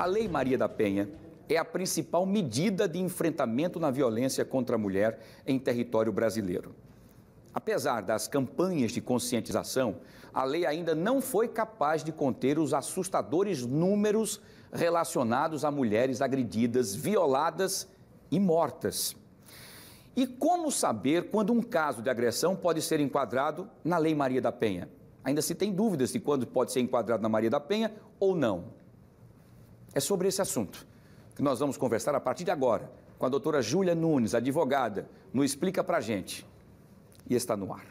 A Lei Maria da Penha é a principal medida de enfrentamento na violência contra a mulher em território brasileiro. Apesar das campanhas de conscientização, a lei ainda não foi capaz de conter os assustadores números relacionados a mulheres agredidas, violadas e mortas. E como saber quando um caso de agressão pode ser enquadrado na Lei Maria da Penha? Ainda se tem dúvidas de quando pode ser enquadrado na Maria da Penha ou não. É sobre esse assunto que nós vamos conversar a partir de agora com a doutora Júlia Nunes, advogada, no Explica Pra Gente. E está no ar.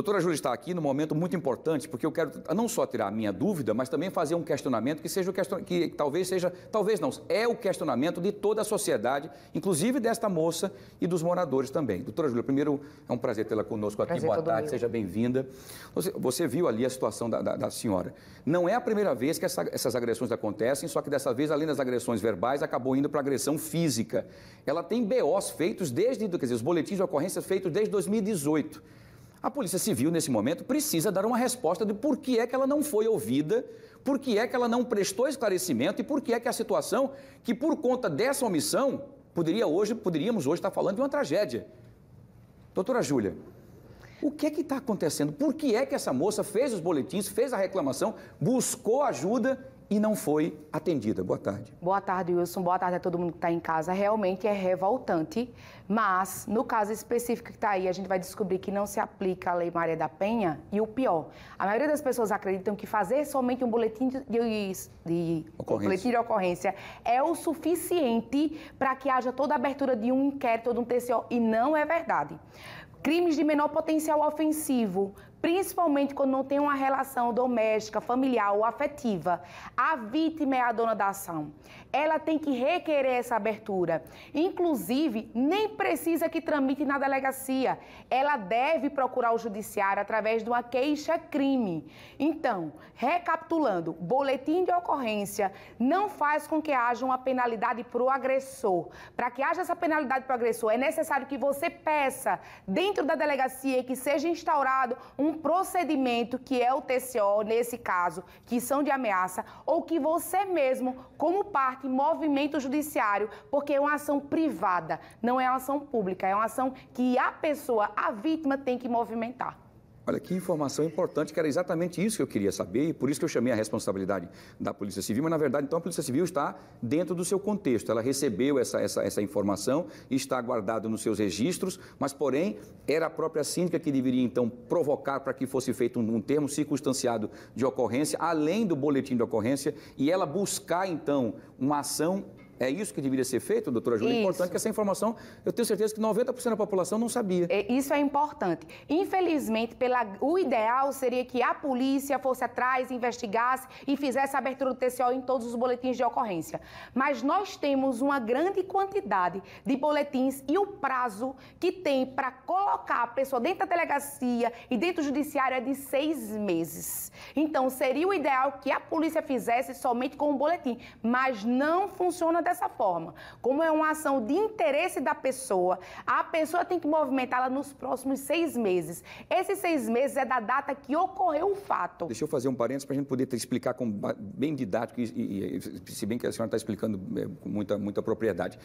Doutora Júlia está aqui num momento muito importante, porque eu quero não só tirar a minha dúvida, mas também fazer um questionamento que seja o question... que talvez seja, talvez não, é o questionamento de toda a sociedade, inclusive desta moça e dos moradores também. Doutora Júlia, primeiro é um prazer tê-la conosco aqui. Prazer, Boa tarde, meu. seja bem-vinda. Você, você, viu ali a situação da, da, da, senhora. Não é a primeira vez que essa, essas agressões acontecem, só que dessa vez, além das agressões verbais, acabou indo para agressão física. Ela tem BOs feitos desde, quer dizer, os boletins de ocorrência feitos desde 2018. A Polícia Civil, nesse momento, precisa dar uma resposta de por que é que ela não foi ouvida, por que é que ela não prestou esclarecimento e por que é que a situação, que por conta dessa omissão, poderia hoje, poderíamos hoje estar falando de uma tragédia. Doutora Júlia, o que é que está acontecendo? Por que é que essa moça fez os boletins, fez a reclamação, buscou ajuda e não foi atendida. Boa tarde. Boa tarde, Wilson. Boa tarde a todo mundo que está em casa. Realmente é revoltante, mas no caso específico que está aí, a gente vai descobrir que não se aplica a Lei Maria da Penha e o pior, a maioria das pessoas acreditam que fazer somente um boletim de, de, ocorrência. boletim de ocorrência é o suficiente para que haja toda a abertura de um inquérito ou de um TCO e não é verdade crimes de menor potencial ofensivo, principalmente quando não tem uma relação doméstica, familiar ou afetiva. A vítima é a dona da ação. Ela tem que requerer essa abertura. Inclusive, nem precisa que tramite na delegacia. Ela deve procurar o judiciário através de uma queixa-crime. Então, recapitulando, boletim de ocorrência não faz com que haja uma penalidade para o agressor. Para que haja essa penalidade para o agressor, é necessário que você peça dentro dentro da delegacia que seja instaurado um procedimento que é o TCO, nesse caso, que são de ameaça, ou que você mesmo, como parte, movimento judiciário, porque é uma ação privada, não é uma ação pública, é uma ação que a pessoa, a vítima, tem que movimentar. Olha que informação importante, que era exatamente isso que eu queria saber e por isso que eu chamei a responsabilidade da Polícia Civil, mas na verdade, então, a Polícia Civil está dentro do seu contexto. Ela recebeu essa, essa, essa informação, está guardada nos seus registros, mas, porém, era a própria síndica que deveria, então, provocar para que fosse feito um, um termo circunstanciado de ocorrência, além do boletim de ocorrência, e ela buscar, então, uma ação é isso que deveria ser feito, doutora Júlia? É importante que essa informação, eu tenho certeza que 90% da população não sabia. É, isso é importante. Infelizmente, pela, o ideal seria que a polícia fosse atrás, investigasse e fizesse a abertura do TCO em todos os boletins de ocorrência. Mas nós temos uma grande quantidade de boletins e o prazo que tem para colocar a pessoa dentro da delegacia e dentro do judiciário é de seis meses. Então, seria o ideal que a polícia fizesse somente com o boletim, mas não funciona dessa forma. Como é uma ação de interesse da pessoa, a pessoa tem que movimentá-la nos próximos seis meses. Esses seis meses é da data que ocorreu o fato. Deixa eu fazer um parênteses para a gente poder explicar com, bem didático, e, e, se bem que a senhora está explicando é, com muita, muita propriedade.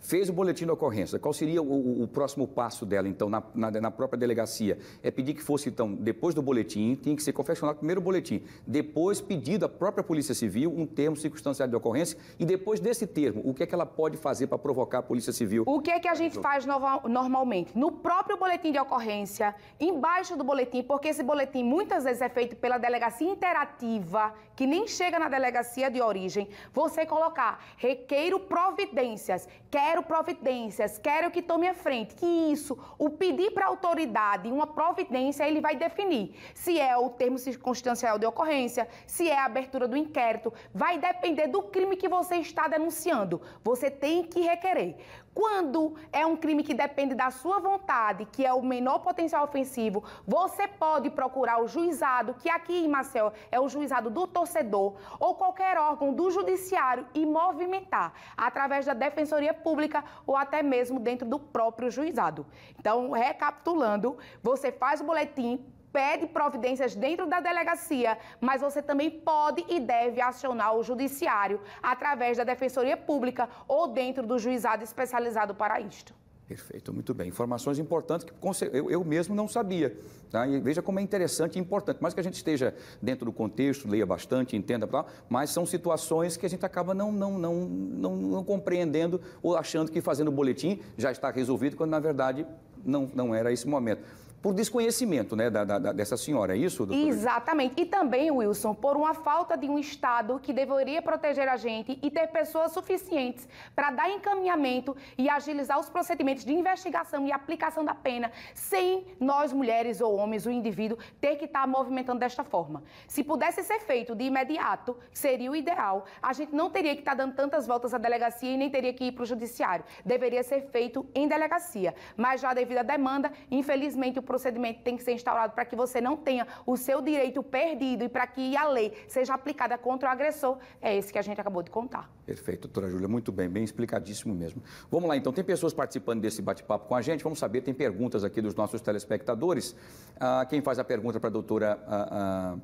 Fez o boletim de ocorrência. Qual seria o, o próximo passo dela, então, na, na, na, própria delegacia? É pedir que fosse, então, depois do boletim, tem que ser confeccionado primeiro o boletim. Depois, pedido à própria Polícia Civil um termo circunstancial de ocorrência. E depois desse termo, o que é que ela pode fazer para provocar a Polícia Civil? O que é que a gente faz no, normalmente? No próprio boletim de ocorrência, embaixo do boletim, porque esse boletim muitas vezes é feito pela delegacia interativa, que nem chega na delegacia de origem, você colocar requeiro providências, quer quero providências, quero que tome a frente, que isso, o pedir para a autoridade uma providência, ele vai definir se é o termo circunstancial de ocorrência, se é a abertura do inquérito, vai depender do crime que você está denunciando. Você tem que requerer. Quando é um crime que depende da sua vontade, que é o menor potencial ofensivo, você pode procurar o juizado, que aqui em Marcel é o juizado do torcedor, ou qualquer órgão do judiciário e movimentar através da defensoria pública ou até mesmo dentro do próprio juizado. Então, recapitulando, você faz o boletim pede providências dentro da delegacia, mas você também pode e deve acionar o judiciário através da Defensoria Pública ou dentro do juizado especializado para isto. Perfeito, muito bem. Informações importantes que eu, eu mesmo não sabia. Tá? E veja como é interessante e importante. Mais que a gente esteja dentro do contexto, leia bastante, entenda, mas são situações que a gente acaba não, não, não, não, não compreendendo ou achando que fazendo o boletim já está resolvido, quando na verdade não, não era esse momento por desconhecimento né, da, da, dessa senhora, é isso? Doutor? Exatamente. E também, Wilson, por uma falta de um Estado que deveria proteger a gente e ter pessoas suficientes para dar encaminhamento e agilizar os procedimentos de investigação e aplicação da pena, sem nós, mulheres ou homens, o indivíduo, ter que estar tá movimentando desta forma. Se pudesse ser feito de imediato, seria o ideal, a gente não teria que estar tá dando tantas voltas à delegacia e nem teria que ir para o judiciário. Deveria ser feito em delegacia. Mas já devido à demanda, infelizmente, o procedimento tem que ser instaurado para que você não tenha o seu direito perdido e para que a lei seja aplicada contra o agressor, é esse que a gente acabou de contar. Perfeito, doutora Júlia, muito bem, bem explicadíssimo mesmo. Vamos lá então, tem pessoas participando desse bate-papo com a gente, vamos saber, tem perguntas aqui dos nossos telespectadores. Ah, quem faz a pergunta para a doutora. Ah, ah, ah...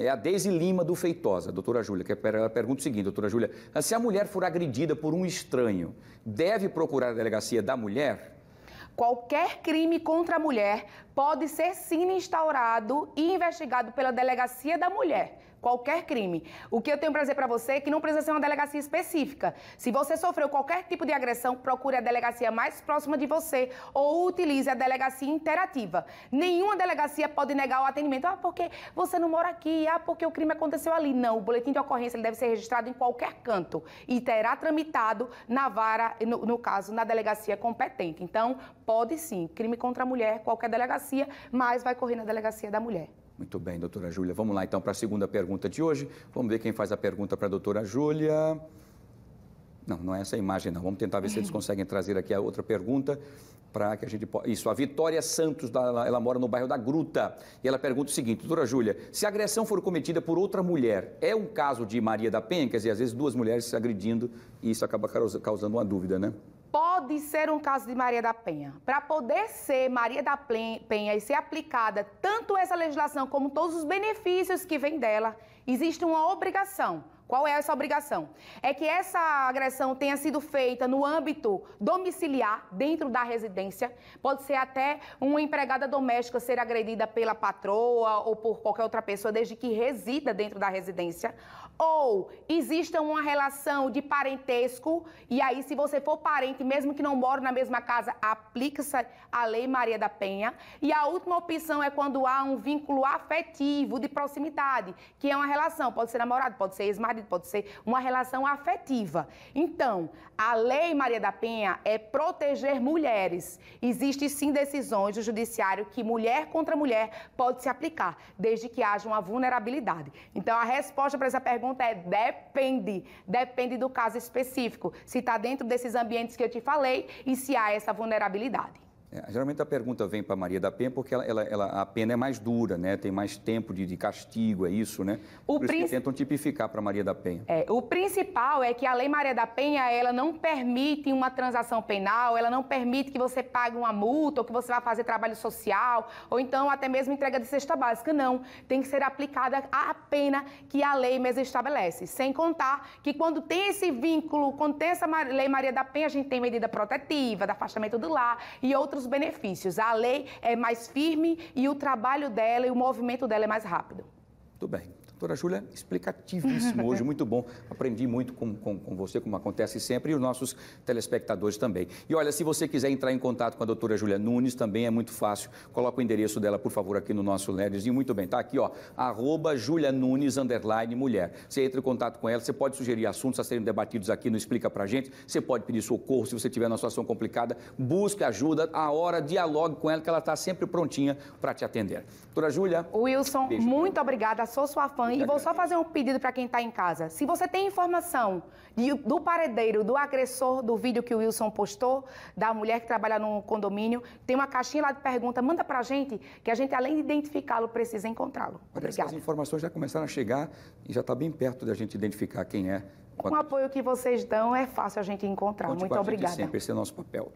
É a Deise Lima do Feitosa, doutora Júlia, que é ela pergunta o seguinte, doutora Júlia, ah, se a mulher for agredida por um estranho, deve procurar a delegacia da mulher? qualquer crime contra a mulher pode ser sim instaurado e investigado pela delegacia da mulher. Qualquer crime. O que eu tenho para dizer para você é que não precisa ser uma delegacia específica. Se você sofreu qualquer tipo de agressão, procure a delegacia mais próxima de você ou utilize a delegacia interativa. Nenhuma delegacia pode negar o atendimento. Ah, porque você não mora aqui. Ah, porque o crime aconteceu ali. Não, o boletim de ocorrência ele deve ser registrado em qualquer canto e terá tramitado na vara, no, no caso, na delegacia competente. Então, pode sim, crime contra a mulher, qualquer delegacia delegacia, mas vai correr na delegacia da mulher. Muito bem, doutora Júlia. Vamos lá então para a segunda pergunta de hoje. Vamos ver quem faz a pergunta para a doutora Júlia. Não, não é essa imagem, não. Vamos tentar ver se eles conseguem trazer aqui a outra pergunta para que a gente possa. Isso, a Vitória Santos, ela mora no bairro da Gruta. E ela pergunta o seguinte, doutora Júlia, se a agressão for cometida por outra mulher, é um caso de Maria da Penha? Quer dizer, às vezes duas mulheres se agredindo e isso acaba causando uma dúvida, né? pode ser um caso de Maria da Penha. Para poder ser Maria da Penha e ser aplicada tanto essa legislação como todos os benefícios que vêm dela, existe uma obrigação. Qual é essa obrigação? É que essa agressão tenha sido feita no âmbito domiciliar, dentro da residência. Pode ser até uma empregada doméstica ser agredida pela patroa ou por qualquer outra pessoa, desde que resida dentro da residência ou exista uma relação de parentesco, e aí, se você for parente, mesmo que não mora na mesma casa, aplica-se a Lei Maria da Penha. E a última opção é quando há um vínculo afetivo de proximidade, que é uma relação, pode ser namorado, pode ser ex-marido, pode ser uma relação afetiva. Então, a Lei Maria da Penha é proteger mulheres. Existem sim decisões do judiciário que mulher contra mulher pode se aplicar, desde que haja uma vulnerabilidade. Então, a resposta para essa pergunta pergunta é: depende. Depende do caso específico. Se está dentro desses ambientes que eu te falei e se há essa vulnerabilidade. É, geralmente a pergunta vem para Maria da Penha porque ela, ela, ela, a pena é mais dura, né? tem mais tempo de, de castigo, é isso, né? O Por princ... isso tentam tipificar para Maria da Penha. É, o principal é que a Lei Maria da Penha ela não permite uma transação penal, ela não permite que você pague uma multa ou que você vá fazer trabalho social ou então até mesmo entrega de cesta básica. Não, tem que ser aplicada a pena que a lei mesmo estabelece. Sem contar que quando tem esse vínculo, quando tem essa Lei Maria da Penha, a gente tem medida protetiva, de afastamento do lar e outras outros benefícios. A lei é mais firme e o trabalho dela e o movimento dela é mais rápido. Tudo bem. Doutora Júlia, explicativíssimo hoje, muito bom. Aprendi muito com, com, com, você, como acontece sempre, e os nossos telespectadores também. E olha, se você quiser entrar em contato com a doutora Júlia Nunes, também é muito fácil. Coloca o endereço dela, por favor, aqui no nosso LEDzinho. Muito bem, tá aqui, ó, arroba Júlia Nunes, underline, mulher. Você entra em contato com ela, você pode sugerir assuntos a serem debatidos aqui no Explica Pra Gente, você pode pedir socorro se você tiver numa situação complicada, busque ajuda, a hora, dialogue com ela, que ela está sempre prontinha para te atender. Doutora Júlia. Wilson, beijo, muito obrigada, sou sua fã e vou só fazer um pedido para quem está em casa. Se você tem informação de, do paredeiro, do agressor do vídeo que o Wilson postou, da mulher que trabalha num condomínio, tem uma caixinha lá de pergunta, manda para a gente, que a gente, além de identificá-lo, precisa encontrá-lo. Parece que as informações já começaram a chegar e já está bem perto da gente identificar quem é. Com o apoio que vocês dão, é fácil a gente encontrar. Conte Muito obrigada. Gente sempre, esse é o nosso papel.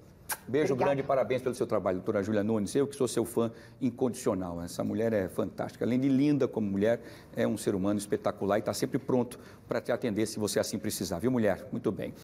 Beijo Obrigada. grande, parabéns pelo seu trabalho, doutora Júlia Nunes. Eu que sou seu fã incondicional. Essa mulher é fantástica. Além de linda como mulher, é um ser humano espetacular e está sempre pronto para te atender se você assim precisar, viu, mulher? Muito bem.